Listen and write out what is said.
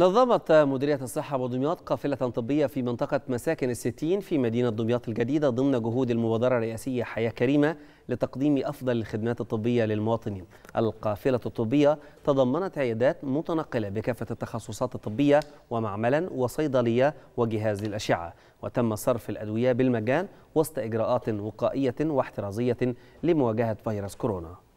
نظمت مديرية الصحة بدمياط قافلة طبية في منطقة مساكن الستين في مدينة دمياط الجديدة ضمن جهود المبادرة الرئاسية حياة كريمة لتقديم أفضل الخدمات الطبية للمواطنين القافلة الطبية تضمنت عيادات متنقلة بكافة التخصصات الطبية ومعملا وصيدلية وجهاز للأشعة وتم صرف الأدوية بالمجان وسط إجراءات وقائية واحترازية لمواجهة فيروس كورونا